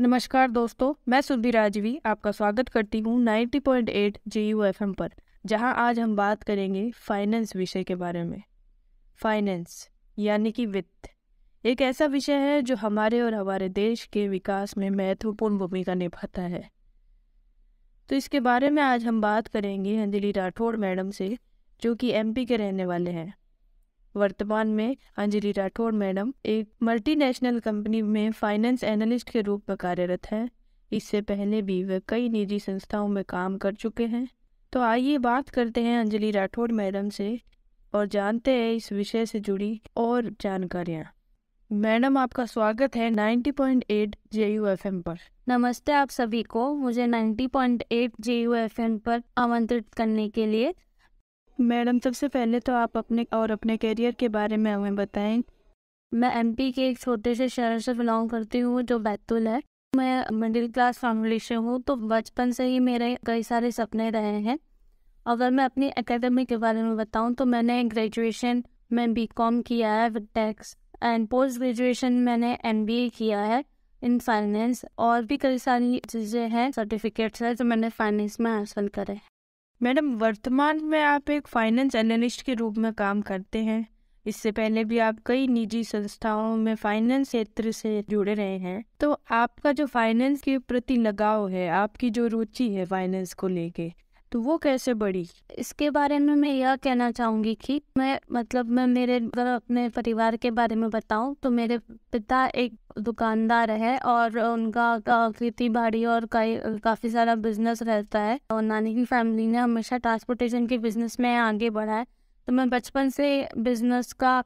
नमस्कार दोस्तों मैं सुधि राजवी आपका स्वागत करती हूँ 90.8 point G U F M पर जहाँ आज हम बात करेंगे फाइनेंस विषय के बारे में फाइनेंस यानी कि वित्त एक ऐसा विषय है जो हमारे और हमारे देश के विकास में महत्वपूर्ण भूमिका निभाता है तो इसके बारे में आज हम बात करेंगे अंजलि राठौड़ मैडम से जो कि एमपी के रहने वाले हैं वर्तमान में अंजलि राठौड़ मैडम एक मल्टीनेशनल कंपनी में फाइनेंस एनालिस्ट के रूप में कार्यरत हैं इससे पहले भी वे कई निजी संस्थाओं में काम कर चुके हैं तो आइए बात करते हैं अंजलि राठौड़ मैडम से और जानते हैं इस विषय से जुड़ी और जानकारियाँ मैडम आपका स्वागत है 90.8 पॉइंट एफएम पर नमस्ते आप सभी को मुझे 90.8 पॉइंट एफएम पर आमंत्रित करने के लिए मैडम सबसे पहले तो आप अपने और अपने कैरियर के बारे में हमें बताएं मैं एमपी के एक छोटे से शहर से बिलोंग करती हूँ जो बैतूल है मैं मिडिल क्लास फैमिली से हूँ तो बचपन से ही मेरे कई सारे सपने रहे हैं अगर मैं अपनी एकेडमी के बारे में बताऊँ तो मैंने ग्रेजुएशन में बी कॉम किया है with tax and post graduation मैंने एम बी ए किया है इन फाइनेंस और भी कई सारी चीज़ें हैं सर्टिफिकेट्स हैं जो मैंने फाइनेंस में हासिल करे मैडम वर्तमान में आप एक फाइनेंस एनालिस्ट के रूप में काम करते हैं इससे पहले भी आप कई निजी संस्थाओं में फाइनेंस क्षेत्र से जुड़े रहे हैं तो आपका जो फाइनेंस के प्रति लगाव है आपकी जो रुचि है फाइनेंस को लेके तो वो कैसे बढ़ी इसके बारे में मैं यह कहना चाहूँगी कि मैं मतलब मैं मेरे अगर अपने परिवार के बारे में बताऊँ तो मेरे पिता एक दुकानदार है और उनका खेती बाड़ी और कई काफ़ी सारा बिजनेस रहता है और नानी की फैमिली ने हमेशा ट्रांसपोर्टेशन के बिजनेस में आगे बढ़ा है तो मैं बचपन से बिजनेस का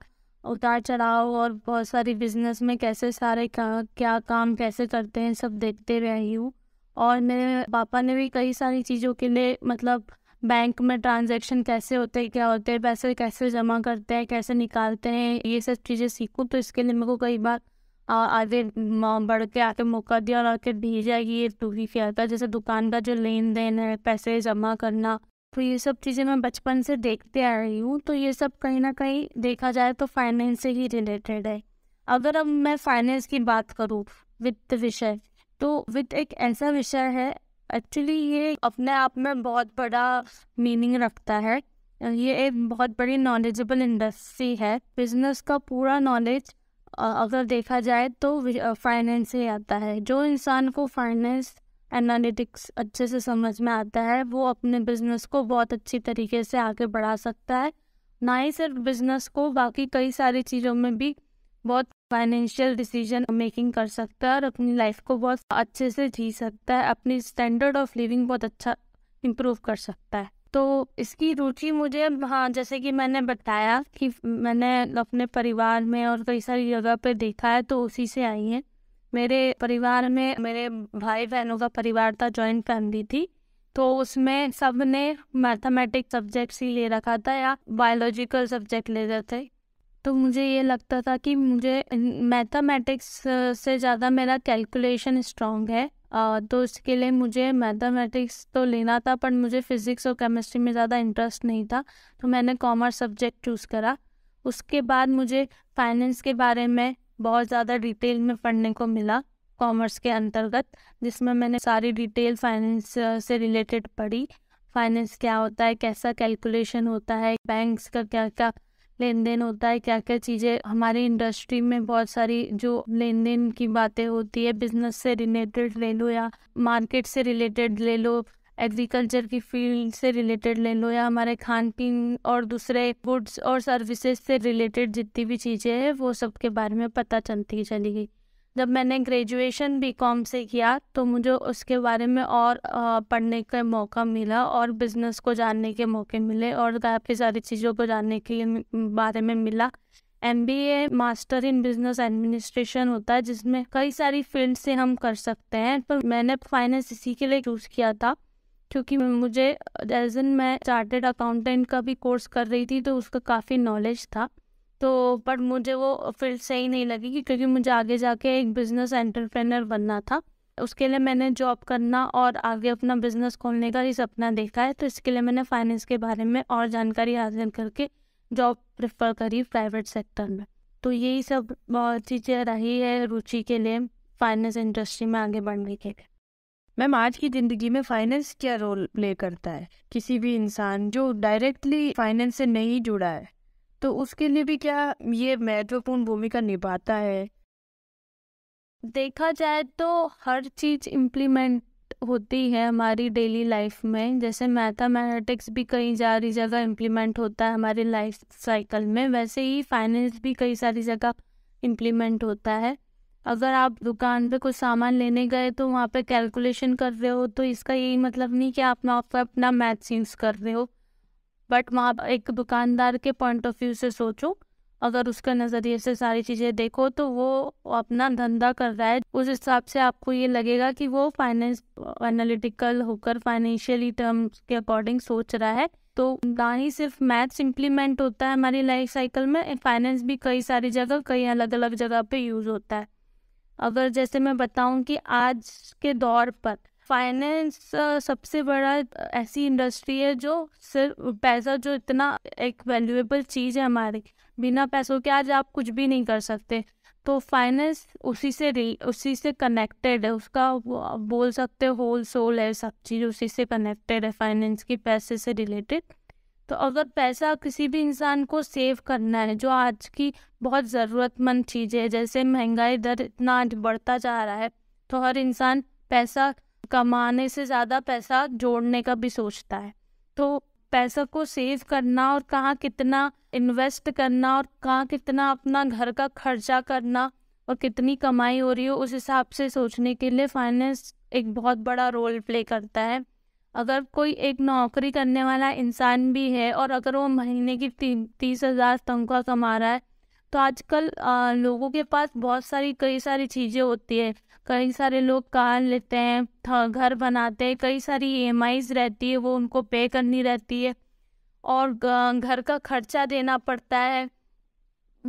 उतार चढ़ाव और बहुत सारी बिजनेस में कैसे सारे का, क्या काम कैसे करते हैं सब देखते रही हूँ और मेरे पापा ने भी कई सारी चीज़ों के लिए मतलब बैंक में ट्रांजैक्शन कैसे होते हैं क्या होते हैं पैसे कैसे जमा करते हैं कैसे निकालते हैं ये सब चीज़ें सीखूँ तो इसके लिए मेरे को कई बार आगे बढ़ के आके मौका दिया और आके भेजा कि ये तू ही क्या था जैसे दुकान का जो लेन देन है पैसे जमा करना तो ये सब चीज़ें मैं बचपन से देखते आ रही हूँ तो ये सब कहीं ना कहीं देखा जाए तो फाइनेंस से ही रिलेटेड है अगर अब मैं फाइनेंस की बात करूँ वित्त विषय तो विद एक ऐसा विषय है एक्चुअली ये अपने आप में बहुत बड़ा मीनिंग रखता है ये एक बहुत बड़ी नॉलेजेबल इंडस्ट्री है बिजनेस का पूरा नॉलेज अगर देखा जाए तो फाइनेंस ही आता है जो इंसान को फाइनेंस एनालिटिक्स अच्छे से समझ में आता है वो अपने बिजनेस को बहुत अच्छी तरीके से आगे बढ़ा सकता है ना ही सिर्फ बिजनेस को बाकी कई सारी चीज़ों में भी बहुत फाइनेंशियल डिसीजन मेकिंग कर सकता है और अपनी लाइफ को बहुत अच्छे से जी सकता है अपनी स्टैंडर्ड ऑफ लिविंग बहुत अच्छा इम्प्रूव कर सकता है तो इसकी रुचि मुझे हाँ जैसे कि मैंने बताया कि मैंने अपने परिवार में और कई सारी जगह पर देखा है तो उसी से आई है मेरे परिवार में मेरे भाई बहनों का परिवार था जॉइंट फैमिली थी तो उसमें सब ने मैथमेटिक्स सब्जेक्ट्स ही ले रखा था या बायोलॉजिकल सब्जेक्ट ले रहे थे तो मुझे ये लगता था कि मुझे मैथमेटिक्स से ज़्यादा मेरा कैलकुलेशन स्ट्रॉन्ग है तो इसके लिए मुझे मैथमेटिक्स तो लेना था पर मुझे फ़िज़िक्स और केमिस्ट्री में ज़्यादा इंटरेस्ट नहीं था तो मैंने कॉमर्स सब्जेक्ट चूज़ करा उसके बाद मुझे फाइनेंस के बारे में बहुत ज़्यादा डिटेल में पढ़ने को मिला कॉमर्स के अंतर्गत जिसमें मैंने सारी डिटेल फाइनेंस से रिलेटेड पढ़ी फाइनेंस क्या होता है कैसा कैलकुलेशन होता है बैंक्स का क्या क्या लेन देन होता है क्या क्या चीज़ें हमारी इंडस्ट्री में बहुत सारी जो लेन देन की बातें होती है बिजनेस से रिलेटेड ले लो या मार्केट से रिलेटेड ले लो एग्रीकल्चर की फील्ड से रिलेटेड ले लो या हमारे खान पीन और दूसरे गुड्स और सर्विसेज से रिलेटेड जितनी भी चीज़ें हैं वो सब के बारे में पता चलती चली गई जब मैंने ग्रेजुएशन बी कॉम से किया तो मुझे उसके बारे में और पढ़ने का मौका मिला और बिज़नेस को जानने के मौके मिले और काफ़ी सारी चीज़ों को जानने के बारे में मिला M B A master in business administration होता है जिसमें कई सारी फील्ड से हम कर सकते हैं पर मैंने फाइनेंस इसी के लिए चूज़ किया था क्योंकि मुझे एज एन मैं चार्टेड अकाउंटेंट का भी कोर्स कर रही थी तो उसका काफ़ी नॉलेज था तो पर मुझे वो फील्ड सही नहीं लगी क्योंकि मुझे आगे जाके एक बिजनेस एंटरप्रेनर बनना था उसके लिए मैंने जॉब करना और आगे अपना बिजनेस खोलने का ही सपना देखा है तो इसके लिए मैंने फाइनेंस के बारे में और जानकारी हासिल करके जॉब प्रेफर करी प्राइवेट सेक्टर में तो यही सब चीज़ें रही है रुचि के लिए फाइनेंस इंडस्ट्री में आगे बढ़ने के लिए मैम आज की ज़िंदगी में फाइनेंस क्या रोल प्ले करता है किसी भी इंसान जो डायरेक्टली फाइनेंस से नहीं जुड़ा है तो उसके लिए भी क्या ये महत्वपूर्ण भूमिका निभाता है देखा जाए तो हर चीज़ इम्प्लीमेंट होती है हमारी डेली लाइफ में जैसे मैथमेटिक्स भी कई सारी जगह इम्प्लीमेंट होता है हमारे लाइफ साइकिल में वैसे ही फाइनेंस भी कई सारी जगह इम्प्लीमेंट होता है अगर आप दुकान पे कुछ सामान लेने गए तो वहाँ पे कैलकुलेशन कर रहे हो तो इसका यही मतलब नहीं कि आप ना आपका अपना मैथ्स यूज़ कर रहे हो बट वहाँ एक दुकानदार के पॉइंट ऑफ व्यू से सोचो अगर उसके नज़रिए से सारी चीज़ें देखो तो वो अपना धंधा कर रहा है उस हिसाब से आपको ये लगेगा कि वो फाइनेंस एनालिटिकल होकर फाइनेंशियली टर्म्स के अकॉर्डिंग सोच रहा है तो ना ही सिर्फ मैथ्स इम्प्लीमेंट होता है हमारी लाइफ साइकिल में फाइनेंस भी कई सारी जगह कई अलग अलग जगह पे यूज़ होता है अगर जैसे मैं बताऊं कि आज के दौर पर फाइनेंस uh, सबसे बड़ा ऐसी इंडस्ट्री है जो सिर्फ पैसा जो इतना एक वैल्यूएबल चीज़ है हमारी बिना पैसों के आज आप कुछ भी नहीं कर सकते तो फाइनेंस उसी से रिल उसी से कनेक्टेड है उसका बोल सकते हो होल सोल है सब चीज़ उसी से कनेक्टेड है फाइनेंस की पैसे से रिलेटेड तो अगर पैसा किसी भी इंसान को सेव करना है जो आज की बहुत ज़रूरतमंद चीज़ है जैसे महंगाई दर इतना आज बढ़ता जा रहा है तो हर इंसान पैसा कमाने से ज़्यादा पैसा जोड़ने का भी सोचता है तो पैसा को सेव करना और कहाँ कितना इन्वेस्ट करना और कहाँ कितना अपना घर का खर्चा करना और कितनी कमाई हो रही हो उस हिसाब से सोचने के लिए फाइनेंस एक बहुत बड़ा रोल प्ले करता है अगर कोई एक नौकरी करने वाला इंसान भी है और अगर वो महीने की ती, तीस हज़ार तनख्वाह कमा रहा है तो आजकल लोगों के पास बहुत सारी कई सारी चीज़ें होती है कई सारे लोग कार लेते हैं घर बनाते हैं कई सारी ई e रहती है वो उनको पे करनी रहती है और घर का खर्चा देना पड़ता है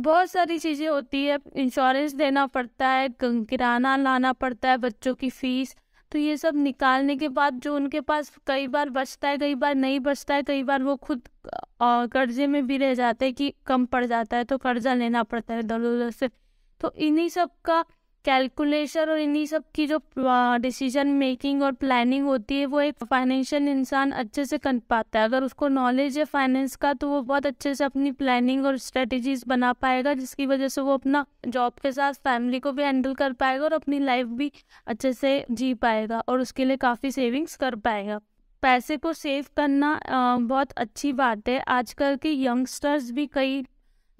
बहुत सारी चीज़ें होती है इंश्योरेंस देना पड़ता है किराना लाना पड़ता है बच्चों की फीस तो ये सब निकालने के बाद जो उनके पास कई बार बचता है कई बार नहीं बचता है कई बार वो खुद कर्जे में भी रह जाते हैं कि कम पड़ जाता है तो कर्जा लेना पड़ता है दर उधर से तो इन्हीं सब का कैलकुलेशन और इन्हीं सब की जो डिसीजन मेकिंग और प्लानिंग होती है वो एक फाइनेंशियल इंसान अच्छे से कर पाता है अगर उसको नॉलेज है फाइनेंस का तो वो बहुत अच्छे से अपनी प्लानिंग और स्ट्रेटजीज बना पाएगा जिसकी वजह से वो अपना जॉब के साथ फैमिली को भी हैंडल कर पाएगा और अपनी लाइफ भी अच्छे से जी पाएगा और उसके लिए काफ़ी सेविंग्स कर पाएगा पैसे को सेव करना बहुत अच्छी बात है आजकल के यंगस्टर्स भी कई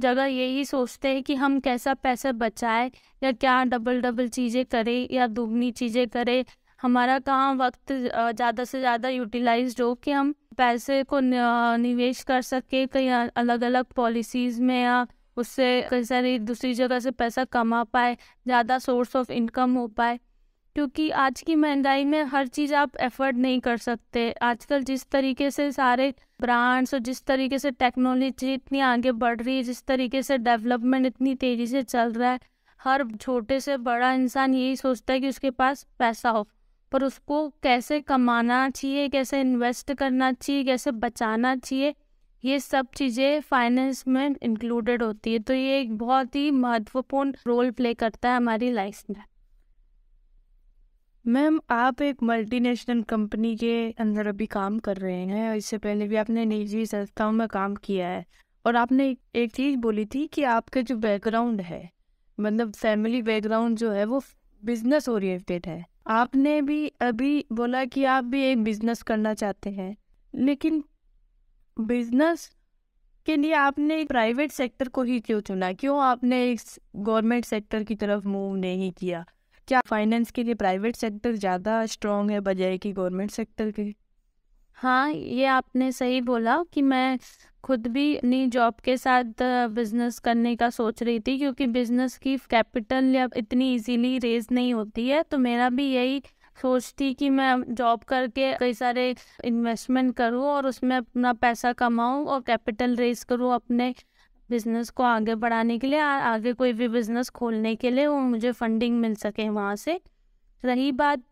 जगह यही सोचते हैं कि हम कैसा पैसा बचाएं या क्या डबल डबल चीज़ें करें या दुगनी चीज़ें करें हमारा कहाँ वक्त ज़्यादा से ज़्यादा यूटिलाइज हो कि हम पैसे को निवेश कर सके कहीं अलग अलग पॉलिसीज़ में या उससे कई सारी दूसरी जगह से पैसा कमा पाए ज़्यादा सोर्स ऑफ इनकम हो पाए क्योंकि आज की महंगाई में हर चीज़ आप एफर्ड नहीं कर सकते आजकल जिस तरीके से सारे ब्रांड्स और जिस तरीके से टेक्नोलॉजी इतनी आगे बढ़ रही है जिस तरीके से डेवलपमेंट इतनी तेज़ी से चल रहा है हर छोटे से बड़ा इंसान यही सोचता है कि उसके पास पैसा हो पर उसको कैसे कमाना चाहिए कैसे इन्वेस्ट करना चाहिए कैसे बचाना चाहिए ये सब चीज़ें फाइनेंस में इंक्लूडेड होती है तो ये एक बहुत ही महत्वपूर्ण रोल प्ले करता है हमारी लाइफ में मैम आप एक मल्टीनेशनल कंपनी के अंदर अभी काम कर रहे हैं और इससे पहले भी आपने निजी संस्थाओं में काम किया है और आपने एक, चीज़ बोली थी कि आपका जो बैकग्राउंड है मतलब फैमिली बैकग्राउंड जो है वो बिजनेस ओरिएंटेड है आपने भी अभी बोला कि आप भी एक बिजनेस करना चाहते हैं लेकिन बिजनेस के लिए आपने प्राइवेट सेक्टर को ही क्यों चुना क्यों आपने एक गवर्नमेंट सेक्टर की तरफ मूव नहीं किया क्या फाइनेंस के लिए प्राइवेट सेक्टर ज़्यादा स्ट्रॉन्ग है बजाय कि गवर्नमेंट सेक्टर के हाँ ये आपने सही बोला कि मैं खुद भी अपनी जॉब के साथ बिजनेस करने का सोच रही थी क्योंकि बिजनेस की कैपिटल या इतनी इजीली रेज नहीं होती है तो मेरा भी यही सोच थी कि मैं जॉब करके कई सारे इन्वेस्टमेंट करूँ और उसमें अपना पैसा कमाऊँ और कैपिटल रेज करूँ अपने बिज़नेस को आगे बढ़ाने के लिए आगे कोई भी बिज़नेस खोलने के लिए वो मुझे फंडिंग मिल सके वहाँ से रही बात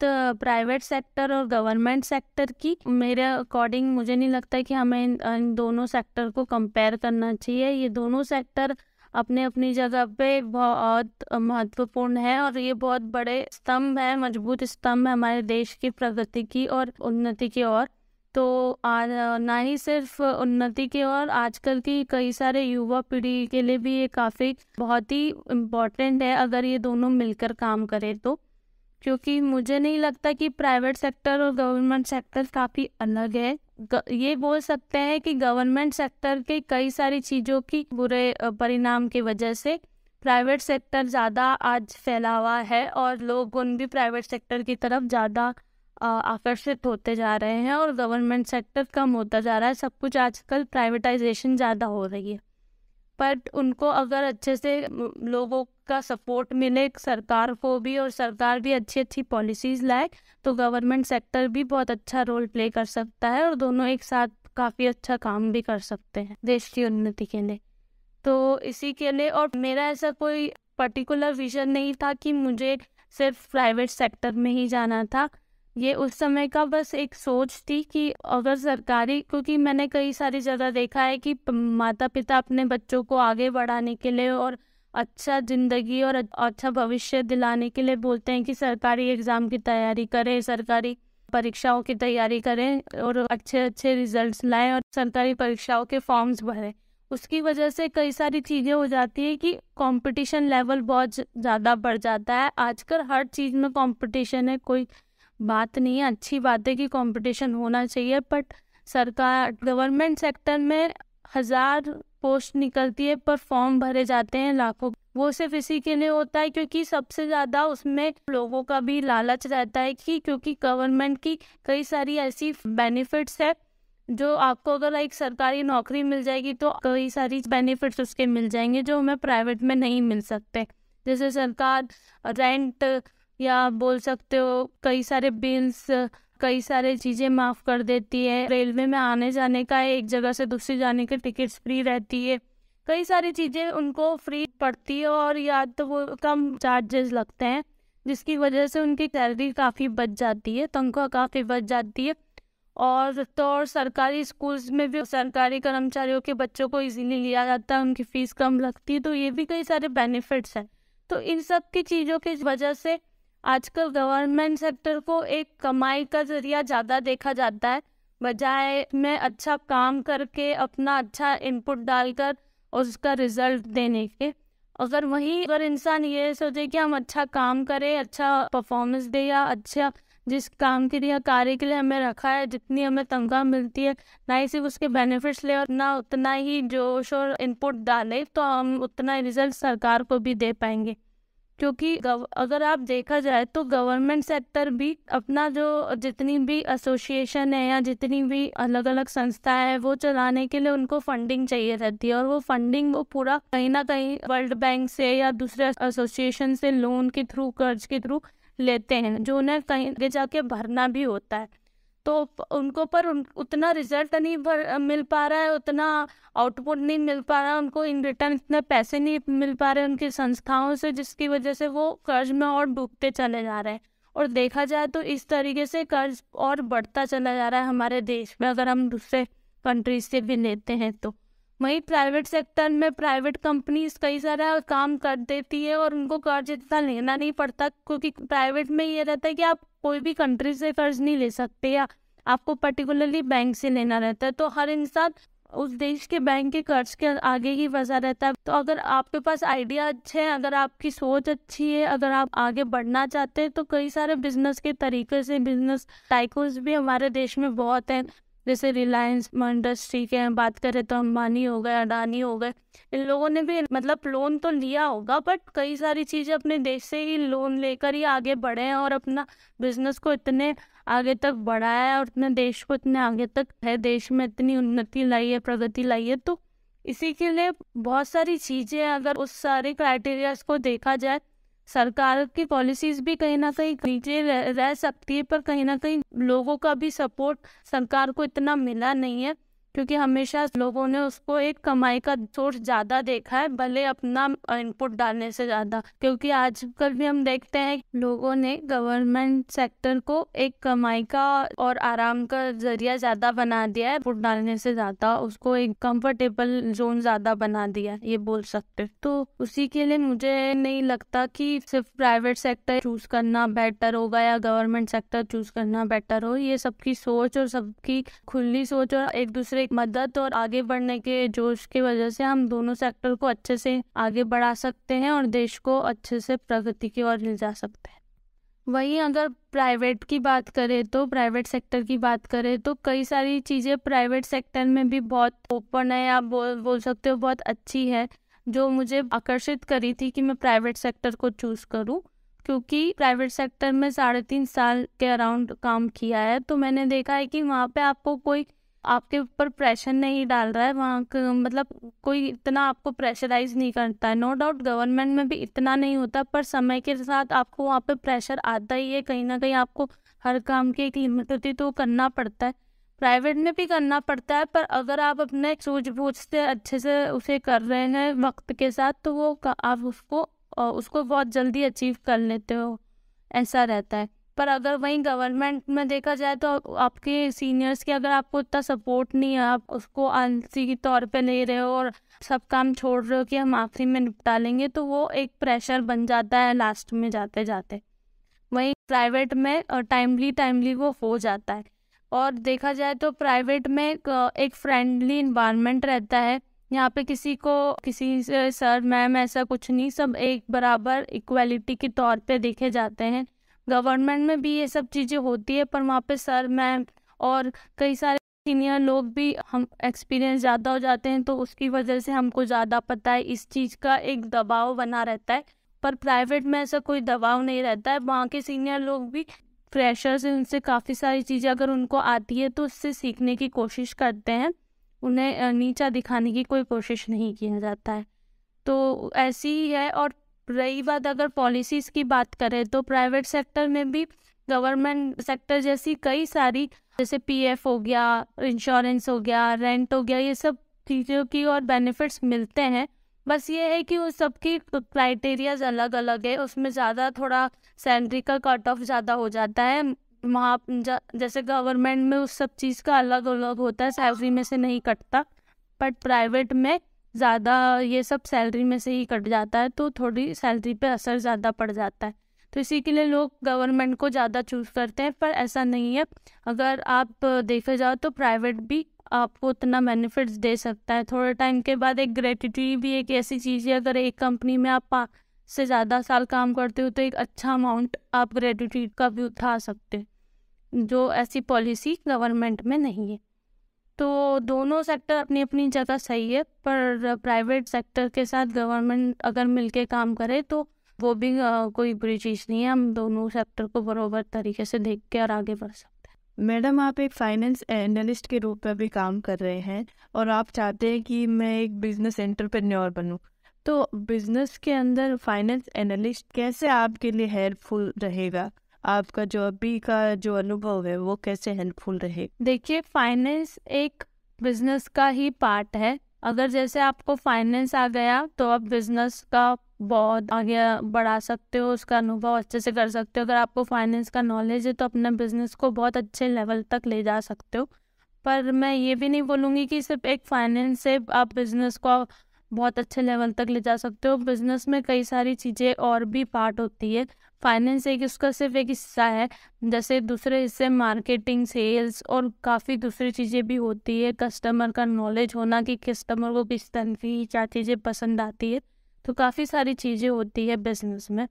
प्राइवेट सेक्टर और गवर्नमेंट सेक्टर की मेरे अकॉर्डिंग मुझे नहीं लगता कि हमें इन, इन दोनों सेक्टर को कंपेयर करना चाहिए ये दोनों सेक्टर अपने अपनी जगह पे बहुत महत्वपूर्ण है और ये बहुत बड़े स्तंभ है मजबूत स्तंभ है हमारे देश की प्रगति की और उन्नति की ओर तो ना ही सिर्फ उन्नति के और आजकल की कई सारे युवा पीढ़ी के लिए भी ये काफ़ी बहुत ही इम्पोर्टेंट है अगर ये दोनों मिलकर काम करें तो क्योंकि मुझे नहीं लगता कि प्राइवेट सेक्टर और गवर्नमेंट सेक्टर काफ़ी अलग है ये बोल सकते हैं कि गवर्नमेंट सेक्टर के कई सारी चीज़ों की बुरे परिणाम की वजह से प्राइवेट सेक्टर ज़्यादा आज फैला हुआ है और लोग उन भी प्राइवेट सेक्टर की तरफ ज़्यादा आकर्षित होते जा रहे हैं और गवर्नमेंट सेक्टर कम होता जा रहा है सब कुछ आजकल प्राइवेटाइजेशन ज़्यादा हो रही है बट उनको अगर अच्छे से लोगों का सपोर्ट मिले सरकार को भी और सरकार भी अच्छी अच्छी पॉलिसीज़ लाए तो गवर्नमेंट सेक्टर भी बहुत अच्छा रोल प्ले कर सकता है और दोनों एक साथ काफ़ी अच्छा काम भी कर सकते हैं देश की उन्नति के लिए तो इसी के लिए और मेरा ऐसा कोई पर्टिकुलर विजन नहीं था कि मुझे सिर्फ प्राइवेट सेक्टर में ही जाना था ये उस समय का बस एक सोच थी कि अगर सरकारी क्योंकि मैंने कई सारी जगह देखा है कि माता पिता अपने बच्चों को आगे बढ़ाने के लिए और अच्छा ज़िंदगी और अच्छा भविष्य दिलाने के लिए बोलते हैं कि सरकारी एग्ज़ाम की तैयारी करें सरकारी परीक्षाओं की तैयारी करें और अच्छे अच्छे रिजल्ट्स लाएं और सरकारी परीक्षाओं के फॉर्म्स भरें उसकी वजह से कई सारी चीज़ें हो जाती है कि कंपटीशन लेवल बहुत ज़्यादा बढ़ जाता है आजकल हर चीज़ में कंपटीशन है कोई बात नहीं है अच्छी बात है कि कंपटीशन होना चाहिए बट सरकार गवर्नमेंट सेक्टर में हज़ार पोस्ट निकलती है पर फॉर्म भरे जाते हैं लाखों वो सिर्फ इसी के लिए होता है क्योंकि सबसे ज़्यादा उसमें लोगों का भी लालच रहता है कि क्योंकि गवर्नमेंट की कई सारी ऐसी बेनिफिट्स है जो आपको अगर एक सरकारी नौकरी मिल जाएगी तो कई सारी बेनिफिट्स उसके मिल जाएंगे जो हमें प्राइवेट में नहीं मिल सकते जैसे सरकार रेंट या आप बोल सकते हो कई सारे बिल्स कई सारे चीज़ें माफ़ कर देती है रेलवे में आने जाने का एक जगह से दूसरी जाने के टिकट्स फ्री रहती है कई सारी चीज़ें उनको फ्री पड़ती है और या तो वो कम चार्जेस लगते हैं जिसकी वजह से उनकी सैलरी काफ़ी बच जाती है तनख्वाह काफ़ी बच जाती है और तो और सरकारी स्कूल्स में भी सरकारी कर्मचारियों के बच्चों को इजीली लिया जाता है उनकी फ़ीस कम लगती है तो ये भी कई सारे बेनिफिट्स हैं तो इन सब की चीज़ों की वजह से आजकल गवर्नमेंट सेक्टर को एक कमाई का जरिया ज़्यादा देखा जाता है बजाय में अच्छा काम करके अपना अच्छा इनपुट डालकर उसका रिजल्ट देने के अगर वही अगर इंसान ये सोचे कि हम अच्छा काम करें अच्छा परफॉर्मेंस दे या अच्छा जिस काम के लिए कार्य के लिए हमें रखा है जितनी हमें तनख्वाह मिलती है ना ही सिर्फ उसके बेनिफिट्स ले ना उतना ही जोश और इनपुट डाले तो हम उतना ही रिजल्ट सरकार को भी दे पाएंगे क्योंकि अगर आप देखा जाए तो गवर्नमेंट सेक्टर भी अपना जो जितनी भी एसोसिएशन है या जितनी भी अलग अलग संस्था है वो चलाने के लिए उनको फंडिंग चाहिए रहती है और वो फंडिंग वो पूरा कहीं ना कहीं वर्ल्ड बैंक से या दूसरे एसोसिएशन से लोन के थ्रू कर्ज के थ्रू लेते हैं जो उन्हें कहीं आगे जाके भरना भी होता है तो उनको पर उन, उतना रिजल्ट नहीं मिल पा रहा है उतना आउटपुट नहीं मिल पा रहा है उनको इन रिटर्न इतने पैसे नहीं मिल पा रहे उनकी संस्थाओं से जिसकी वजह से वो कर्ज में और डूबते चले जा रहे हैं और देखा जाए तो इस तरीके से कर्ज और बढ़ता चला जा रहा है हमारे देश में अगर हम दूसरे कंट्रीज से भी लेते हैं तो वहीं प्राइवेट सेक्टर में प्राइवेट कंपनीज कई सारा काम कर देती है और उनको कर्ज इतना लेना नहीं पड़ता क्योंकि प्राइवेट में ये रहता है कि आप कोई भी कंट्री से कर्ज नहीं ले सकते या आपको पर्टिकुलरली बैंक से लेना रहता है तो हर इंसान उस देश के बैंक के कर्ज के आगे ही बसा रहता है तो अगर आपके पास आइडिया अच्छे हैं अगर आपकी सोच अच्छी है अगर आप आगे बढ़ना चाहते हैं तो कई सारे बिजनेस के तरीके से बिजनेस टाइकोस भी हमारे देश में बहुत हैं जैसे रिलायंस इंडस्ट्री के बात करें तो अंबानी हो गए अडानी हो गए इन लोगों ने भी मतलब लोन तो लिया होगा बट कई सारी चीज़ें अपने देश से ही लोन लेकर ही आगे बढ़े हैं और अपना बिजनेस को इतने आगे तक बढ़ाया है और इतने देश को इतने आगे तक है देश में इतनी उन्नति लाई है प्रगति लाई है तो इसी के लिए बहुत सारी चीज़ें अगर उस सारे क्राइटेरियाज को देखा जाए सरकार की पॉलिसीज भी कहीं ना कहीं नीचे रह सकती है पर कहीं ना कहीं लोगों का भी सपोर्ट सरकार को इतना मिला नहीं है क्योंकि हमेशा लोगों ने उसको एक कमाई का सोर्स ज़्यादा देखा है भले अपना इनपुट डालने से ज़्यादा क्योंकि आजकल भी हम देखते हैं लोगों ने गवर्नमेंट सेक्टर को एक कमाई का और आराम का जरिया ज़्यादा बना दिया है इनपुट डालने से ज़्यादा उसको एक कंफर्टेबल जोन ज़्यादा बना दिया ये बोल सकते तो उसी के लिए मुझे नहीं लगता कि सिर्फ प्राइवेट सेक्टर चूज करना बेटर होगा या गवर्नमेंट सेक्टर चूज करना बेटर हो ये सबकी सोच और सबकी खुली सोच और एक दूसरे एक मदद और आगे बढ़ने के जोश की वजह से हम दोनों सेक्टर को अच्छे से आगे बढ़ा सकते हैं और देश को अच्छे से प्रगति की ओर ले जा सकते हैं वहीं अगर प्राइवेट की बात करें तो प्राइवेट सेक्टर की बात करें तो कई सारी चीज़ें प्राइवेट सेक्टर में भी बहुत ओपन है आप बोल बोल सकते हो बहुत अच्छी है जो मुझे आकर्षित करी थी कि मैं प्राइवेट सेक्टर को चूज़ करूँ क्योंकि प्राइवेट सेक्टर में साढ़े तीन साल के अराउंड काम किया है तो मैंने देखा है कि वहाँ पे आपको कोई आपके ऊपर प्रेशर नहीं डाल रहा है वहाँ मतलब कोई इतना आपको प्रेशराइज नहीं करता है नो डाउट गवर्नमेंट में भी इतना नहीं होता पर समय के साथ आपको वहाँ पे प्रेशर आता ही है कहीं ना कहीं आपको हर काम की एक लिमिट होती है तो करना पड़ता है प्राइवेट में भी करना पड़ता है पर अगर आप अपने सूझबूझ से अच्छे से उसे कर रहे हैं वक्त के साथ तो वो आप उसको उसको बहुत जल्दी अचीव कर लेते हो ऐसा रहता है पर अगर वहीं गवर्नमेंट में देखा जाए तो आपके सीनियर्स के अगर आपको इतना सपोर्ट नहीं है आप उसको आलसी के तौर पे ले रहे हो और सब काम छोड़ रहे हो कि हम आखिरी में निपटा लेंगे तो वो एक प्रेशर बन जाता है लास्ट में जाते जाते वहीं प्राइवेट में टाइमली टाइमली वो हो जाता है और देखा जाए तो प्राइवेट में एक फ्रेंडली इन्वायरमेंट रहता है यहाँ पे किसी को किसी से सर मैम ऐसा कुछ नहीं सब एक बराबर इक्वलिटी के तौर पे देखे जाते हैं गवर्नमेंट में भी ये सब चीज़ें होती है पर वहाँ पे सर मैम और कई सारे सीनियर लोग भी हम एक्सपीरियंस ज़्यादा हो जाते हैं तो उसकी वजह से हमको ज़्यादा पता है इस चीज़ का एक दबाव बना रहता है पर प्राइवेट में ऐसा कोई दबाव नहीं रहता है वहाँ के सीनियर लोग भी फ्रेशर्स हैं उनसे काफ़ी सारी चीज़ें अगर उनको आती है तो उससे सीखने की कोशिश करते हैं उन्हें नीचा दिखाने की कोई कोशिश नहीं किया जाता है तो ऐसी ही है और रही बात अगर पॉलिसीज़ की बात करें तो प्राइवेट सेक्टर में भी गवर्नमेंट सेक्टर जैसी कई सारी जैसे पीएफ हो गया इंश्योरेंस हो गया रेंट हो गया ये सब चीज़ों की और बेनिफिट्स मिलते हैं बस ये है कि उस सब की क्राइटेरियाज अलग अलग है उसमें ज़्यादा थोड़ा सैलरी का कट ऑफ ज़्यादा हो जाता है वहाँ जैसे गवर्नमेंट में उस सब चीज़ का अलग अलग होता है सैलरी में से नहीं कटता बट प्राइवेट में ज़्यादा ये सब सैलरी में से ही कट जाता है तो थोड़ी सैलरी पे असर ज़्यादा पड़ जाता है तो इसी के लिए लोग गवर्नमेंट को ज़्यादा चूज़ करते हैं पर ऐसा नहीं है अगर आप देखा जाओ तो प्राइवेट भी आपको उतना बेनिफिट्स दे सकता है थोड़े टाइम के बाद एक ग्रेटिट्यूड भी एक ऐसी चीज़ है अगर एक कंपनी में आप पाँच से ज़्यादा साल काम करते हो तो एक अच्छा अमाउंट आप ग्रेटिट्यूड का भी उठा सकते हो जो ऐसी पॉलिसी गवर्नमेंट में नहीं है तो दोनों सेक्टर अपनी अपनी जगह सही है पर प्राइवेट सेक्टर के साथ गवर्नमेंट अगर मिलके काम करे तो वो भी आ, कोई बुरी चीज़ नहीं है हम दोनों सेक्टर को बरोबर तरीके से देख के और आगे बढ़ सकते हैं मैडम आप एक फाइनेंस एनालिस्ट के रूप में भी काम कर रहे हैं और आप चाहते हैं कि मैं एक बिजनेस एंटरप्रेन्योर बनूं तो बिजनेस के अंदर फाइनेंस एनालिस्ट कैसे आपके लिए हेल्पफुल रहेगा आपका जो अभी का जो अनुभव है वो कैसे हेल्पफुल रहे देखिए फाइनेंस एक बिजनेस का ही पार्ट है अगर जैसे आपको फाइनेंस आ गया तो आप बिजनेस का बहुत आगे बढ़ा सकते हो उसका अनुभव अच्छे से कर सकते हो अगर आपको फाइनेंस का नॉलेज है तो अपने बिजनेस को बहुत अच्छे लेवल तक ले जा सकते हो पर मैं ये भी नहीं बोलूँगी कि सिर्फ एक फाइनेंस से आप बिजनेस को बहुत अच्छे लेवल तक ले जा सकते हो बिजनेस में कई सारी चीज़ें और भी पार्ट होती है फाइनेंस एक इसका सिर्फ एक हिस्सा है जैसे दूसरे हिस्से मार्केटिंग सेल्स और काफ़ी दूसरी चीज़ें भी होती है कस्टमर का नॉलेज होना कि कस्टमर को किस तरह की क्या चीज़ें पसंद आती है तो काफ़ी सारी चीज़ें होती है बिजनेस में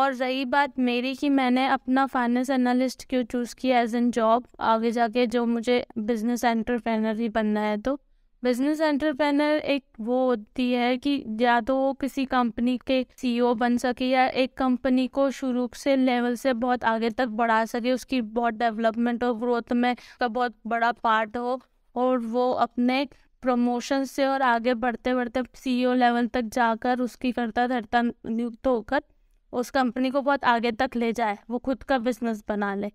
और रही बात मेरी कि मैंने अपना फाइनेंस एनालिस्ट क्यों चूज़ किया एज एन जॉब आगे जाके जो मुझे बिजनेस एंटरप्रेनर ही बनना है तो बिजनेस एंटरप्रेनर एक वो होती है कि या तो वो किसी कंपनी के सीईओ बन सके या एक कंपनी को शुरू से लेवल से बहुत आगे तक बढ़ा सके उसकी बहुत डेवलपमेंट और ग्रोथ में का बहुत बड़ा पार्ट हो और वो अपने प्रमोशन से और आगे बढ़ते बढ़ते सीईओ लेवल तक जाकर उसकी करता धरता नियुक्त होकर उस कंपनी को बहुत आगे तक ले जाए वो खुद का बिजनेस बना ले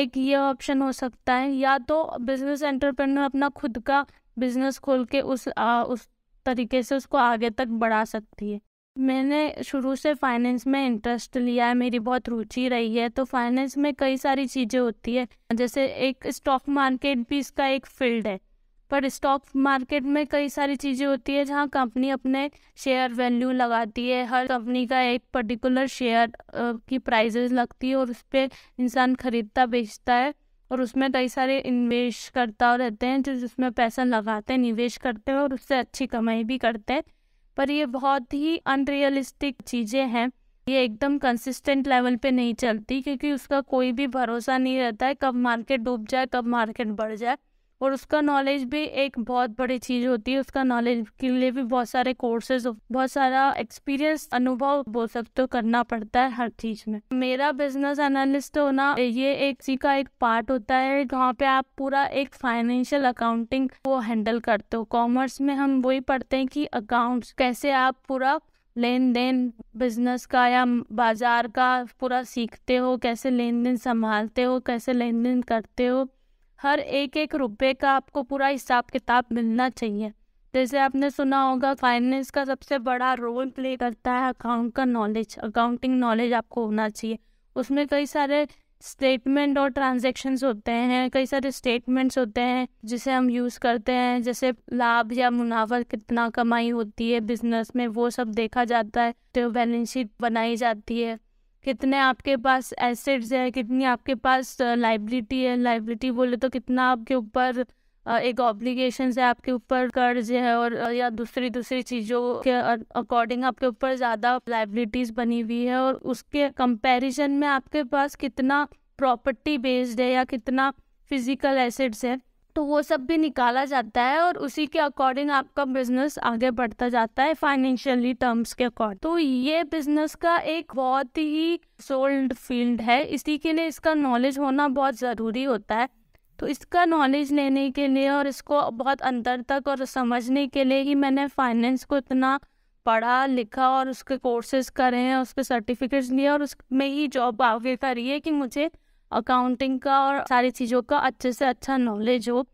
एक ये ऑप्शन हो सकता है या तो बिजनेस एंटरप्रेन्योर अपना खुद का बिजनेस खोल के उस आ, उस तरीके से उसको आगे तक बढ़ा सकती है मैंने शुरू से फाइनेंस में इंटरेस्ट लिया है मेरी बहुत रुचि रही है तो फाइनेंस में कई सारी चीज़ें होती है जैसे एक स्टॉक मार्केट भी इसका एक फील्ड है पर स्टॉक मार्केट में कई सारी चीज़ें होती है जहाँ कंपनी अपने शेयर वैल्यू लगाती है हर कंपनी का एक पर्टिकुलर शेयर की प्राइजेज लगती है और उस पर इंसान ख़रीदता बेचता है और उसमें कई सारे इन्वेश करता रहते हैं जो जिसमें पैसा लगाते हैं निवेश करते हैं और उससे अच्छी कमाई भी करते हैं पर ये बहुत ही अनरियलिस्टिक चीज़ें हैं ये एकदम कंसिस्टेंट लेवल पे नहीं चलती क्योंकि उसका कोई भी भरोसा नहीं रहता है कब मार्केट डूब जाए कब मार्केट बढ़ जाए और उसका नॉलेज भी एक बहुत बड़ी चीज़ होती है उसका नॉलेज के लिए भी बहुत सारे कोर्सेज बहुत सारा एक्सपीरियंस अनुभव बोल सकते हो करना पड़ता है हर चीज़ में मेरा बिजनेस एनालिस्ट होना ये एक सी का एक पार्ट होता है जहाँ पे आप पूरा एक फाइनेंशियल अकाउंटिंग को हैंडल करते हो कॉमर्स में हम वही पढ़ते हैं कि अकाउंट्स कैसे आप पूरा लेन देन बिजनेस का या बाजार का पूरा सीखते हो कैसे लेन देन संभालते हो कैसे लेन देन करते हो हर एक एक रुपए का आपको पूरा हिसाब किताब मिलना चाहिए जैसे आपने सुना होगा फाइनेंस का सबसे बड़ा रोल प्ले करता है अकाउंट का नॉलेज अकाउंटिंग नॉलेज आपको होना चाहिए उसमें कई सारे स्टेटमेंट और ट्रांजेक्शन्स होते हैं कई सारे स्टेटमेंट्स होते हैं जिसे हम यूज़ करते हैं जैसे लाभ या मुनाफा कितना कमाई होती है बिजनेस में वो सब देखा जाता है तो बैलेंस शीट बनाई जाती है कितने आपके पास एसेट्स है कितनी आपके पास लाइबिलिटी है लाइबिलिटी बोले तो कितना आपके ऊपर एक ऑब्लिगेशन है आपके ऊपर कर्ज है और या दूसरी दूसरी चीज़ों के अकॉर्डिंग आपके ऊपर ज़्यादा लाइबिलिटीज बनी हुई है और उसके कंपैरिजन में आपके पास कितना प्रॉपर्टी बेस्ड है या कितना फिजिकल एसेट्स है तो वो सब भी निकाला जाता है और उसी के अकॉर्डिंग आपका बिजनेस आगे बढ़ता जाता है फाइनेंशियली टर्म्स के अकॉर्डिंग तो ये बिजनेस का एक बहुत ही सोल्ड फील्ड है इसी के लिए इसका नॉलेज होना बहुत ज़रूरी होता है तो इसका नॉलेज लेने के लिए और इसको बहुत अंदर तक और समझने के लिए ही मैंने फाइनेंस को इतना पढ़ा लिखा और उसके कोर्सेज करे हैं उसके सर्टिफिकेट्स लिए और उसमें ही जॉब आगे करी है कि मुझे अकाउंटिंग का और सारी चीज़ों का अच्छे से अच्छा नॉलेज हो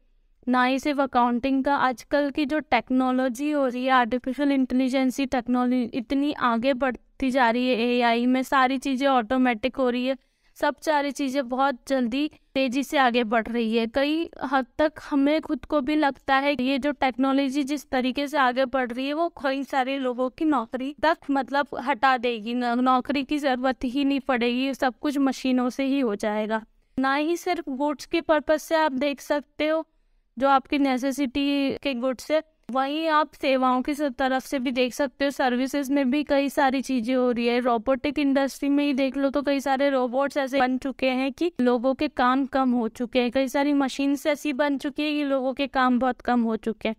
ना ही सिर्फ अकाउंटिंग का आजकल की जो टेक्नोलॉजी हो रही है आर्टिफिशियल इंटेलिजेंसी टेक्नोलॉजी इतनी आगे बढ़ती जा रही है एआई में सारी चीज़ें ऑटोमेटिक हो रही है सब सारी चीज़ें बहुत जल्दी तेज़ी से आगे बढ़ रही है कई हद तक हमें खुद को भी लगता है ये जो टेक्नोलॉजी जिस तरीके से आगे बढ़ रही है वो कई सारे लोगों की नौकरी तक मतलब हटा देगी नौकरी की ज़रूरत ही नहीं पड़ेगी सब कुछ मशीनों से ही हो जाएगा ना ही सिर्फ गुड्स के पर्पज़ से आप देख सकते हो जो आपकी नेसेसिटी के गुड्स है वहीं आप सेवाओं की तरफ से भी देख सकते हो सर्विसेज में भी कई सारी चीजें हो रही है रोबोटिक इंडस्ट्री में ही देख लो तो कई सारे रोबोट्स ऐसे बन चुके हैं कि लोगों के काम कम हो चुके हैं कई सारी मशीन्स ऐसी बन चुकी है कि लोगों के काम बहुत कम हो चुके हैं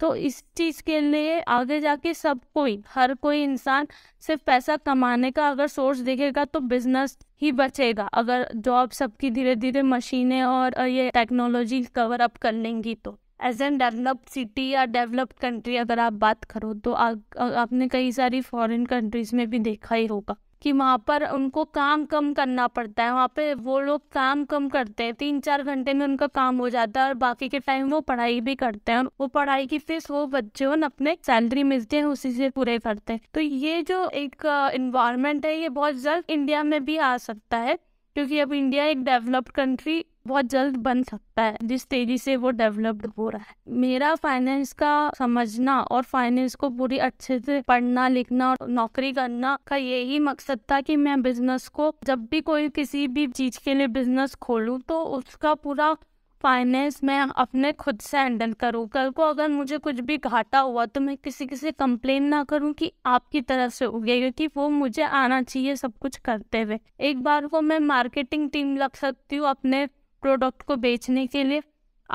तो इस चीज़ के लिए आगे जाके सब कोई हर कोई इंसान सिर्फ पैसा कमाने का अगर सोर्स देखेगा तो बिजनेस ही बचेगा अगर जॉब सबकी धीरे धीरे मशीनें और ये टेक्नोलॉजी कवर अप कर लेंगी तो एज एन डेवलप्ड सिटी या डेवलप्ड कंट्री अगर आप बात करो तो आ, आ, आपने कई सारी फॉरेन कंट्रीज में भी देखा ही होगा कि वहाँ पर उनको काम कम करना पड़ता है वहाँ पे वो लोग काम कम करते हैं तीन चार घंटे में उनका काम हो जाता है और बाकी के टाइम वो पढ़ाई भी करते हैं और वो पढ़ाई की फीस वो बच्चे उन अपने सैलरी मिलते हैं उसी से पूरे करते हैं तो ये जो एक इन्वायरमेंट है ये बहुत जल्द इंडिया में भी आ सकता है क्योंकि अब इंडिया एक डेवलप्ड कंट्री बहुत जल्द बन सकता है जिस तेजी से वो डेवलप्ड हो रहा है मेरा फाइनेंस का समझना और फाइनेंस को पूरी अच्छे से पढ़ना लिखना और नौकरी करना का यही मकसद था कि मैं बिजनेस को जब भी कोई किसी भी चीज के लिए बिजनेस खोलूँ तो उसका पूरा फाइनेंस मैं अपने खुद से हैंडल करूँ कल को अगर मुझे कुछ भी घाटा हुआ तो मैं किसी किसी कंप्लेन ना करूँ कि आपकी तरफ से हो गया क्योंकि वो मुझे आना चाहिए सब कुछ करते हुए एक बार को मैं मार्केटिंग टीम लग सकती हूँ अपने प्रोडक्ट को बेचने के लिए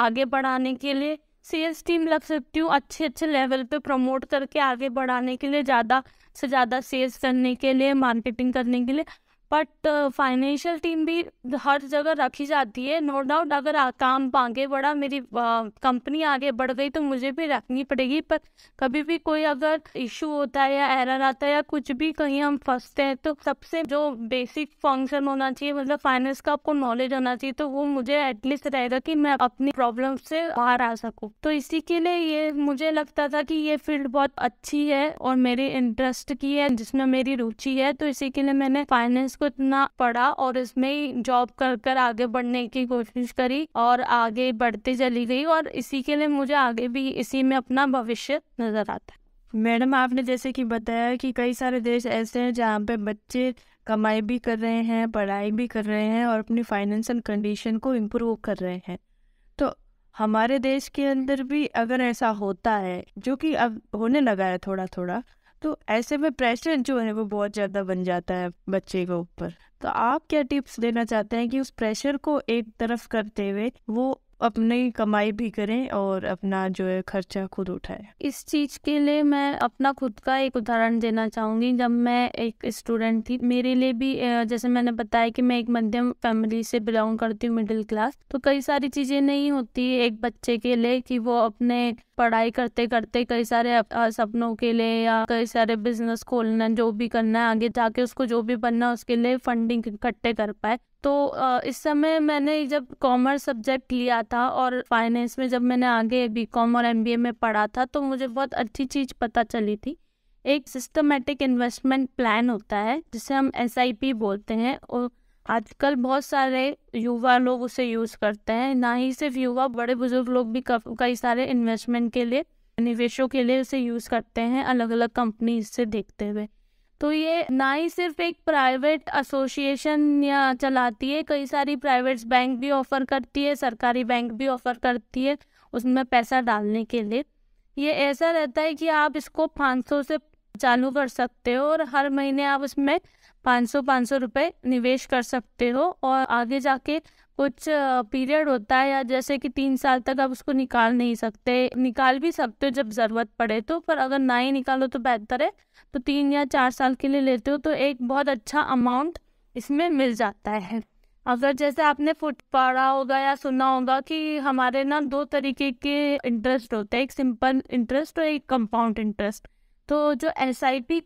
आगे बढ़ाने के लिए सेल्स टीम लग सकती हूँ अच्छे अच्छे लेवल पे प्रमोट करके आगे बढ़ाने के लिए ज़्यादा से ज़्यादा सेल्स करने के लिए मार्केटिंग करने के लिए बट फाइनेंशियल टीम भी हर जगह रखी जाती है नो डाउट अगर काम आगे बढ़ा मेरी कंपनी आगे बढ़ गई तो मुझे भी रखनी पड़ेगी पर कभी भी कोई अगर इशू होता है या एरर आता है या कुछ भी कहीं हम फंसते हैं तो सबसे जो बेसिक फंक्शन होना चाहिए मतलब फाइनेंस का आपको नॉलेज होना चाहिए तो वो मुझे एटलीस्ट रहेगा कि मैं अपनी प्रॉब्लम से बाहर आ सकूँ तो इसी के लिए ये मुझे लगता था कि ये फील्ड बहुत अच्छी है और मेरी इंटरेस्ट की है जिसमें मेरी रुचि है तो इसी के लिए मैंने फाइनेंस को इतना पढ़ा और इसमें जॉब कर कर आगे बढ़ने की कोशिश करी और आगे बढ़ते चली गई और इसी के लिए मुझे आगे भी इसी में अपना भविष्य नजर आता है मैडम आपने जैसे कि बताया कि कई सारे देश ऐसे हैं जहाँ पे बच्चे कमाई भी कर रहे हैं पढ़ाई भी कर रहे हैं और अपनी फाइनेंशियल कंडीशन को इम्प्रूव कर रहे हैं तो हमारे देश के अंदर भी अगर ऐसा होता है जो कि अब होने लगा है थोड़ा थोड़ा तो ऐसे में प्रेशर जो है वो बहुत ज़्यादा बन जाता है बच्चे के ऊपर तो आप क्या टिप्स देना चाहते हैं कि उस प्रेशर को एक तरफ करते हुए वो अपनी कमाई भी करें और अपना जो है खर्चा खुद उठाएं इस चीज़ के लिए मैं अपना खुद का एक उदाहरण देना चाहूंगी जब मैं एक स्टूडेंट थी मेरे लिए भी जैसे मैंने बताया कि मैं एक मध्यम फैमिली से बिलोंग करती हूँ मिडिल क्लास तो कई सारी चीज़ें नहीं होती एक बच्चे के लिए कि वो अपने पढ़ाई करते करते कई सारे सपनों के लिए या कई सारे बिजनेस खोलना जो भी करना है आगे जाके उसको जो भी बनना उसके लिए फंडिंग इकट्ठे कर पाए तो इस समय मैंने जब कॉमर्स सब्जेक्ट लिया था और फाइनेंस में जब मैंने आगे बी कॉम और एम में पढ़ा था तो मुझे बहुत अच्छी चीज़ पता चली थी एक सिस्टमेटिक इन्वेस्टमेंट प्लान होता है जिसे हम एस बोलते हैं और आजकल बहुत सारे युवा लोग उसे यूज़ करते हैं ना ही सिर्फ युवा बड़े बुजुर्ग लोग भी कई सारे इन्वेस्टमेंट के लिए निवेशों के लिए उसे यूज़ करते हैं अलग अलग कंपनी से देखते हुए तो ये ना ही सिर्फ एक प्राइवेट एसोसिएशन चलाती है कई सारी प्राइवेट बैंक भी ऑफर करती है सरकारी बैंक भी ऑफर करती है उसमें पैसा डालने के लिए ये ऐसा रहता है कि आप इसको 500 से चालू कर सकते हो और हर महीने आप उसमें 500 500 रुपए निवेश कर सकते हो और आगे जाके कुछ पीरियड होता है या जैसे कि तीन साल तक आप उसको निकाल नहीं सकते निकाल भी सकते हो जब ज़रूरत पड़े तो पर अगर ना ही निकालो तो बेहतर है तो तीन या चार साल के लिए लेते हो तो एक बहुत अच्छा अमाउंट इसमें मिल जाता है अगर जैसे आपने फुट पढ़ा होगा या सुना होगा कि हमारे ना दो तरीके के इंटरेस्ट होते हैं एक सिंपल इंटरेस्ट और एक कंपाउंड इंटरेस्ट तो जो एस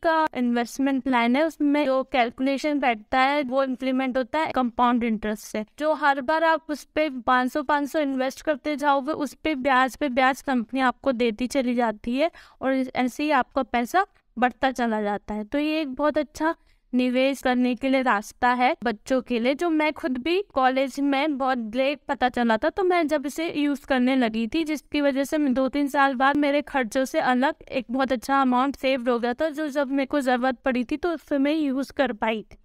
का इन्वेस्टमेंट प्लान है उसमें जो कैलकुलेशन बैठता है वो इम्प्लीमेंट होता है कंपाउंड इंटरेस्ट से जो हर बार आप उस पर पाँच सौ पाँच सौ इन्वेस्ट करते जाओगे उस पर ब्याज पे ब्याज कंपनी आपको देती चली जाती है और ऐसे ही आपका पैसा बढ़ता चला जाता है तो ये एक बहुत अच्छा निवेश करने के लिए रास्ता है बच्चों के लिए जो मैं खुद भी कॉलेज में बहुत लेट पता चला था तो मैं जब इसे यूज करने लगी थी जिसकी वजह से दो तीन साल बाद मेरे खर्चों से अलग एक बहुत अच्छा अमाउंट सेव हो गया था जो जब मेरे को ज़रूरत पड़ी थी तो उससे मैं यूज़ कर पाई थी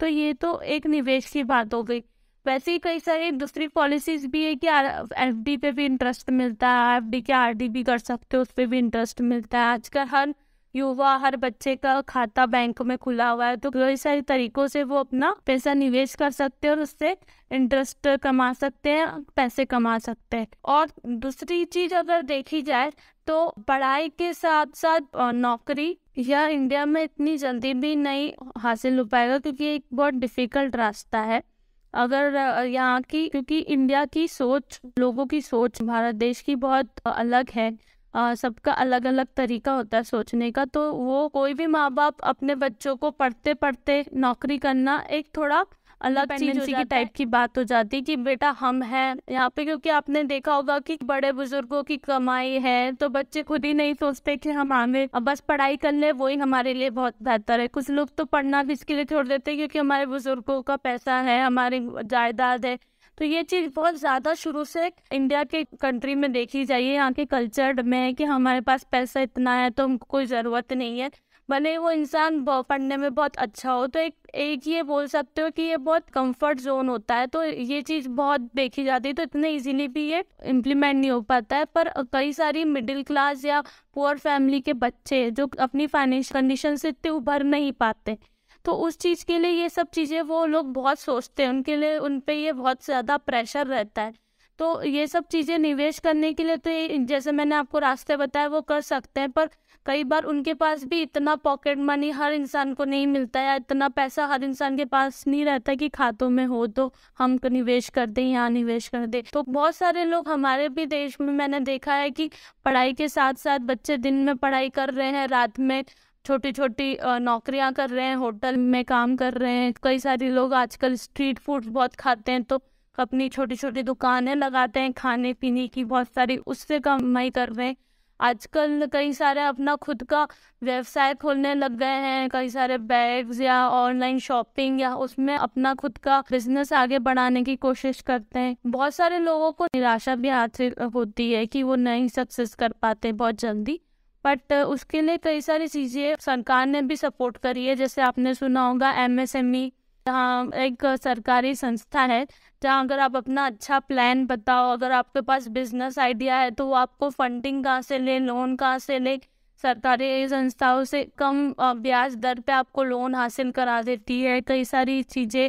तो ये तो एक निवेश की बात हो गई वैसे ही कई सारी दूसरी पॉलिसीज भी है कि एफ डी पे भी इंटरेस्ट मिलता है एफ डी के आर डी भी कर सकते हो उस पर भी इंटरेस्ट मिलता है आजकल हर युवा हर बच्चे का खाता बैंक में खुला हुआ है तो कई सारे तरीकों से वो अपना पैसा निवेश कर सकते हैं और उससे इंटरेस्ट कमा सकते हैं पैसे कमा सकते हैं और दूसरी चीज अगर देखी जाए तो पढ़ाई के साथ साथ नौकरी या इंडिया में इतनी जल्दी भी नहीं हासिल हो पाएगा क्योंकि एक बहुत डिफिकल्ट रास्ता है अगर यहाँ की क्योंकि इंडिया की सोच लोगों की सोच भारत देश की बहुत अलग है सबका अलग अलग तरीका होता है सोचने का तो वो कोई भी माँ बाप अपने बच्चों को पढ़ते पढ़ते नौकरी करना एक थोड़ा अलग चीज की टाइप की बात हो जाती है कि बेटा हम हैं यहाँ पे क्योंकि आपने देखा होगा कि बड़े बुजुर्गों की कमाई है तो बच्चे खुद ही नहीं सोचते कि हम हमें बस पढ़ाई कर ले वही हमारे लिए बहुत बेहतर है कुछ लोग तो पढ़ना भी इसके लिए छोड़ देते हैं क्योंकि हमारे बुजुर्गों का पैसा है हमारी जायदाद है तो ये चीज़ बहुत ज़्यादा शुरू से इंडिया के कंट्री में देखी जाइए यहाँ के कल्चर में कि हमारे पास पैसा इतना है तो हमको कोई ज़रूरत नहीं है भले वो इंसान पढ़ने में बहुत अच्छा हो तो एक एक ये बोल सकते हो कि ये बहुत कंफर्ट जोन होता है तो ये चीज़ बहुत देखी जाती है तो इतने इजीली भी ये इम्प्लीमेंट नहीं हो पाता है पर कई सारी मिडिल क्लास या पुअर फैमिली के बच्चे जो अपनी फाइनेंशियल कंडीशन से इतने उभर नहीं पाते तो उस चीज़ के लिए ये सब चीज़ें वो लोग बहुत सोचते हैं उनके लिए उन पर ये बहुत ज़्यादा प्रेशर रहता है तो ये सब चीज़ें निवेश करने के लिए तो जैसे मैंने आपको रास्ते बताए वो कर सकते हैं पर कई बार उनके पास भी इतना पॉकेट मनी हर इंसान को नहीं मिलता या इतना पैसा हर इंसान के पास नहीं रहता कि खातों में हो तो हम निवेश कर दें यहाँ निवेश कर दें तो बहुत सारे लोग हमारे भी देश में मैंने देखा है कि पढ़ाई के साथ साथ बच्चे दिन में पढ़ाई कर रहे हैं रात में छोटी छोटी नौकरियां कर रहे हैं होटल में काम कर रहे हैं कई सारे लोग आजकल स्ट्रीट फूड बहुत खाते हैं तो अपनी छोटी छोटी दुकानें लगाते हैं खाने पीने की बहुत सारी उससे कमाई कर रहे हैं आजकल कई सारे अपना खुद का व्यवसाय खोलने लग गए हैं कई सारे बैग्स या ऑनलाइन शॉपिंग या उसमें अपना खुद का बिजनेस आगे बढ़ाने की कोशिश करते हैं बहुत सारे लोगों को निराशा भी हासिल होती है कि वो नहीं सक्सेस कर पाते बहुत जल्दी बट uh, उसके लिए कई सारी चीज़ें सरकार ने भी सपोर्ट करी है जैसे आपने सुना होगा एम एम एस ई जहाँ एक सरकारी संस्था है जहाँ अगर आप अपना अच्छा प्लान बताओ अगर आपके पास बिजनेस आइडिया है तो वो आपको फंडिंग कहाँ से ले लोन कहाँ से ले सरकारी संस्थाओं से कम ब्याज दर पे आपको लोन हासिल करा देती है कई सारी चीज़ें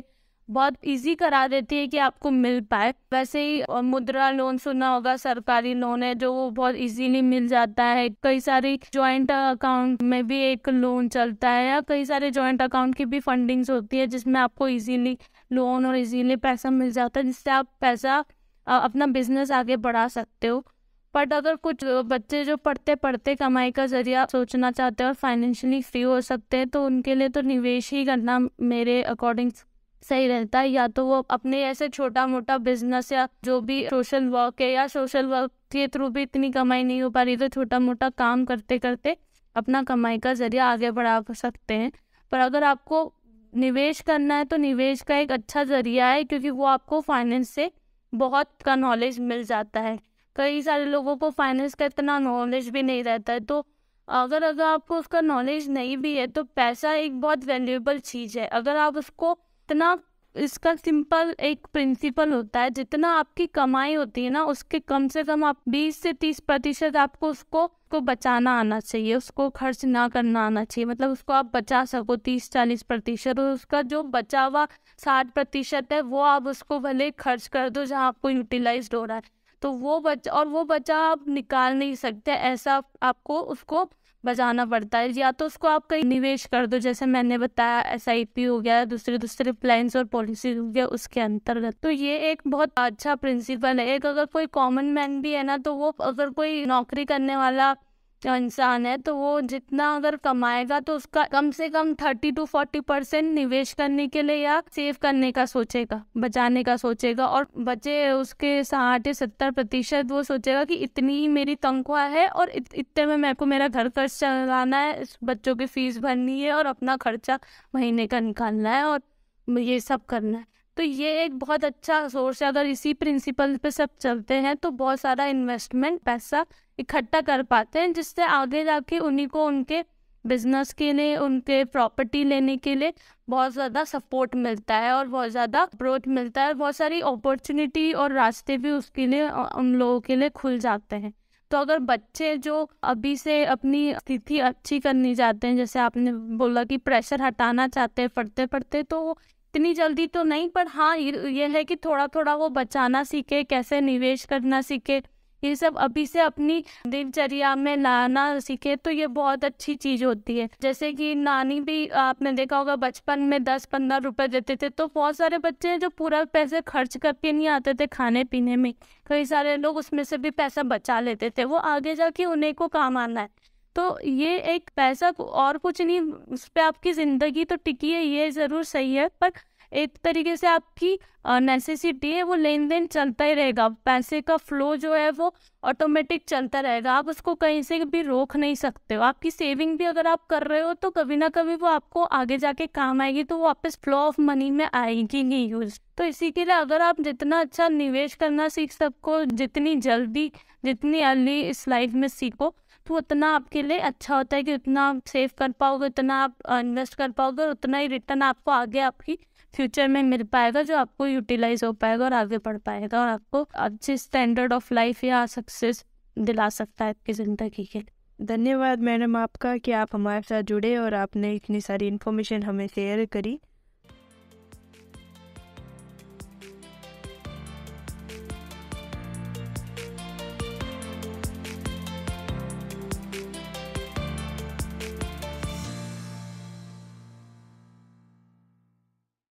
बहुत इजी करा देती है कि आपको मिल पाए वैसे ही मुद्रा लोन सुना होगा सरकारी लोन है जो वो बहुत इजीली मिल जाता है कई सारी जॉइंट अकाउंट में भी एक लोन चलता है या कई सारे जॉइंट अकाउंट की भी फंडिंग्स होती है जिसमें आपको इजीली लोन और इजीली पैसा मिल जाता है जिससे आप पैसा अपना बिजनेस आगे बढ़ा सकते हो बट अगर कुछ बच्चे जो पढ़ते पढ़ते कमाई का जरिया सोचना चाहते हैं और फाइनेंशियली फ्री हो सकते हैं तो उनके लिए तो निवेश ही करना मेरे अकॉर्डिंग सही रहता है या तो वो अपने ऐसे छोटा मोटा बिजनेस या जो भी सोशल वर्क है या सोशल वर्क के थ्रू भी इतनी कमाई नहीं हो पा रही तो छोटा मोटा काम करते करते अपना कमाई का जरिया आगे बढ़ा सकते हैं पर अगर आपको निवेश करना है तो निवेश का एक अच्छा जरिया है क्योंकि वो आपको फाइनेंस से बहुत का नॉलेज मिल जाता है कई सारे लोगों को फाइनेंस का इतना नॉलेज भी नहीं रहता है तो अगर अगर आपको उसका नॉलेज नहीं भी है तो पैसा एक बहुत वैल्यूएबल चीज़ है अगर आप उसको जितना इसका सिंपल एक प्रिंसिपल होता है जितना आपकी कमाई होती है ना उसके कम से कम आप 20 से 30 प्रतिशत आपको उसको को बचाना आना चाहिए उसको खर्च ना करना आना चाहिए मतलब उसको आप बचा सको 30 40 प्रतिशत और उसका जो बचा हुआ साठ प्रतिशत है वो आप उसको भले खर्च कर दो जहाँ आपको यूटिलाइज हो रहा है तो वो बच और वो बचा आप निकाल नहीं सकते ऐसा आपको उसको बचाना पड़ता है या तो उसको आप कहीं निवेश कर दो जैसे मैंने बताया एस हो गया दूसरे दूसरे प्लान और पॉलिसी हो गया उसके अंतर्गत तो ये एक बहुत अच्छा प्रिंसिपल है एक अगर कोई कॉमन मैन भी है ना तो वो अगर कोई नौकरी करने वाला इंसान है तो वो जितना अगर कमाएगा तो उसका कम से कम थर्टी टू फोर्टी परसेंट निवेश करने के लिए या सेव करने का सोचेगा बचाने का सोचेगा और बचे उसके साठ या सत्तर प्रतिशत वो सोचेगा कि इतनी ही मेरी तनख्वाह है और इत, इतने में मेरे को मेरा घर खर्च चलाना है बच्चों की फीस भरनी है और अपना खर्चा महीने का निकालना है और ये सब करना है तो ये एक बहुत अच्छा सोर्स है अगर इसी प्रिंसिपल पे सब चलते हैं तो बहुत सारा इन्वेस्टमेंट पैसा इकट्ठा कर पाते हैं जिससे आगे जाके उन्हीं को उनके बिजनेस के लिए उनके प्रॉपर्टी लेने के लिए बहुत ज़्यादा सपोर्ट मिलता है और बहुत ज़्यादा ग्रोथ मिलता है बहुत सारी अपॉर्चुनिटी और रास्ते भी उसके लिए उन लोगों के लिए खुल जाते हैं तो अगर बच्चे जो अभी से अपनी स्थिति अच्छी करनी चाहते हैं जैसे आपने बोला कि प्रेशर हटाना चाहते हैं पढ़ते पढ़ते तो इतनी जल्दी तो नहीं पर हाँ ये है कि थोड़ा थोड़ा वो बचाना सीखे कैसे निवेश करना सीखे ये सब अभी से अपनी दिनचर्या में लाना सीखे तो ये बहुत अच्छी चीज होती है जैसे कि नानी भी आपने देखा होगा बचपन में दस पंद्रह रुपए देते थे तो बहुत सारे बच्चे हैं जो पूरा पैसे खर्च करके नहीं आते थे खाने पीने में कई सारे लोग उसमें से भी पैसा बचा लेते थे वो आगे जाके उन्हें को काम आना है तो ये एक पैसा और कुछ नहीं उस पर आपकी ज़िंदगी तो टिकी है ये ज़रूर सही है पर एक तरीके से आपकी नेसेसिटी है वो लेन देन चलता ही रहेगा पैसे का फ्लो जो है वो ऑटोमेटिक चलता रहेगा आप उसको कहीं से भी रोक नहीं सकते हो आपकी सेविंग भी अगर आप कर रहे हो तो कभी ना कभी वो आपको आगे जाके काम आएगी तो वो वापस फ्लो ऑफ मनी में आएगी नहीं यूज तो इसी के लिए अगर आप जितना अच्छा निवेश करना सीख सको जितनी जल्दी जितनी अर्ली इस लाइफ में सीखो तो उतना आपके लिए अच्छा होता है कि उतना आप सेव कर पाओगे उतना आप इन्वेस्ट कर पाओगे उतना ही रिटर्न आपको आगे आपकी फ्यूचर में मिल पाएगा जो आपको यूटिलाइज हो पाएगा और आगे बढ़ पाएगा और आपको अच्छे स्टैंडर्ड ऑफ लाइफ या सक्सेस दिला सकता है आपकी ज़िंदगी के लिए धन्यवाद मैडम आपका कि आप हमारे साथ जुड़े और आपने इतनी सारी इन्फॉर्मेशन हमें शेयर करी